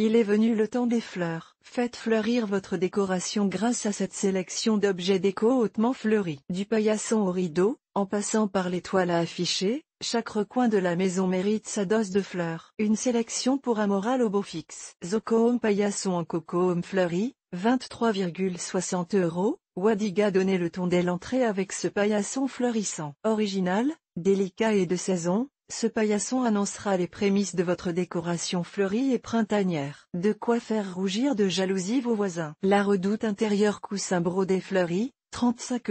Il est venu le temps des fleurs. Faites fleurir votre décoration grâce à cette sélection d'objets déco hautement fleuris. Du paillasson au rideau, en passant par l'étoile à afficher, chaque recoin de la maison mérite sa dose de fleurs. Une sélection pour un moral au beau fixe. Zocohome paillasson en home fleuri, 23,60 euros. Wadiga donnait le ton dès l'entrée avec ce paillasson fleurissant. Original, délicat et de saison, ce paillasson annoncera les prémices de votre décoration fleurie et printanière. De quoi faire rougir de jalousie vos voisins. La redoute intérieure coussin brodé fleuri, 35,92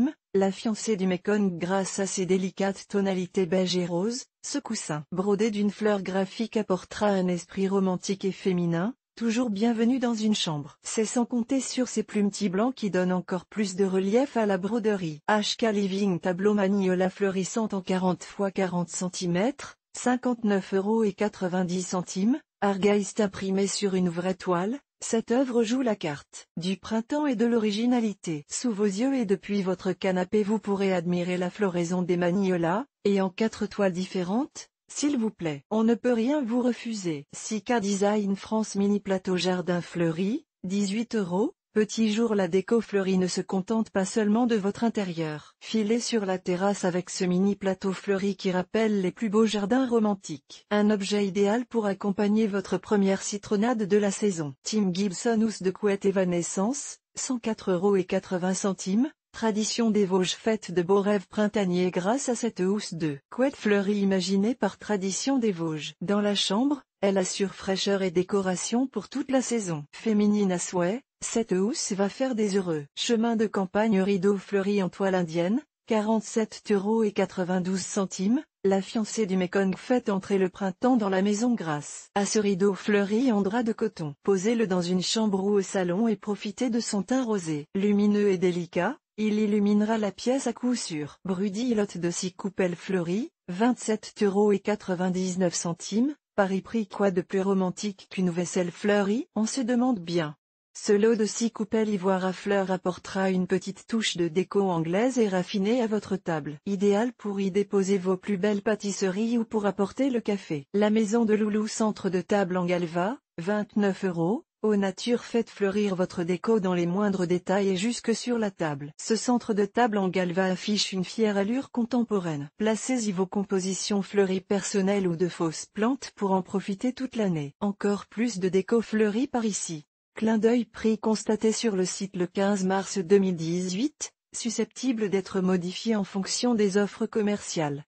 euros la fiancée du Mekong grâce à ses délicates tonalités beige et rose, ce coussin brodé d'une fleur graphique apportera un esprit romantique et féminin, toujours bienvenue dans une chambre. C'est sans compter sur ces plumes blancs qui donnent encore plus de relief à la broderie. HK Living Tableau Maniola fleurissante en 40 x 40 cm, 59 euros et 90 centimes, Argaïste imprimé sur une vraie toile, cette œuvre joue la carte du printemps et de l'originalité. Sous vos yeux et depuis votre canapé vous pourrez admirer la floraison des maniolas, et en quatre toiles différentes, s'il vous plaît, on ne peut rien vous refuser. Sika Design France Mini Plateau Jardin Fleuri, 18 euros. Petit jour la déco fleurie ne se contente pas seulement de votre intérieur. Filez sur la terrasse avec ce mini plateau fleuri qui rappelle les plus beaux jardins romantiques. Un objet idéal pour accompagner votre première citronnade de la saison. Tim Gibson housse de couette évanescence, 104 euros Tradition des Vosges faite de beaux rêves printaniers grâce à cette housse de couette fleurie imaginée par Tradition des Vosges. Dans la chambre, elle assure fraîcheur et décoration pour toute la saison. Féminine à souhait, cette housse va faire des heureux. Chemin de campagne rideau fleuri en toile indienne, 47 euros et 92 centimes, la fiancée du Mekong fait entrer le printemps dans la maison grâce à ce rideau fleuri en drap de coton. Posez-le dans une chambre ou au salon et profitez de son teint rosé, lumineux et délicat, il illuminera la pièce à coup sûr. Brudy Lot de 6 coupelles fleuries, 27 euros et 99 centimes, Paris prix quoi de plus romantique qu'une vaisselle fleurie On se demande bien. Ce lot de 6 coupelles ivoire à fleurs apportera une petite touche de déco anglaise et raffinée à votre table. Idéal pour y déposer vos plus belles pâtisseries ou pour apporter le café. La maison de Loulou centre de table en Galva, 29 euros, Ô nature faites fleurir votre déco dans les moindres détails et jusque sur la table. Ce centre de table en galva affiche une fière allure contemporaine. Placez-y vos compositions fleuries personnelles ou de fausses plantes pour en profiter toute l'année. Encore plus de déco fleurie par ici. Clin d'œil prix constaté sur le site le 15 mars 2018, susceptible d'être modifié en fonction des offres commerciales.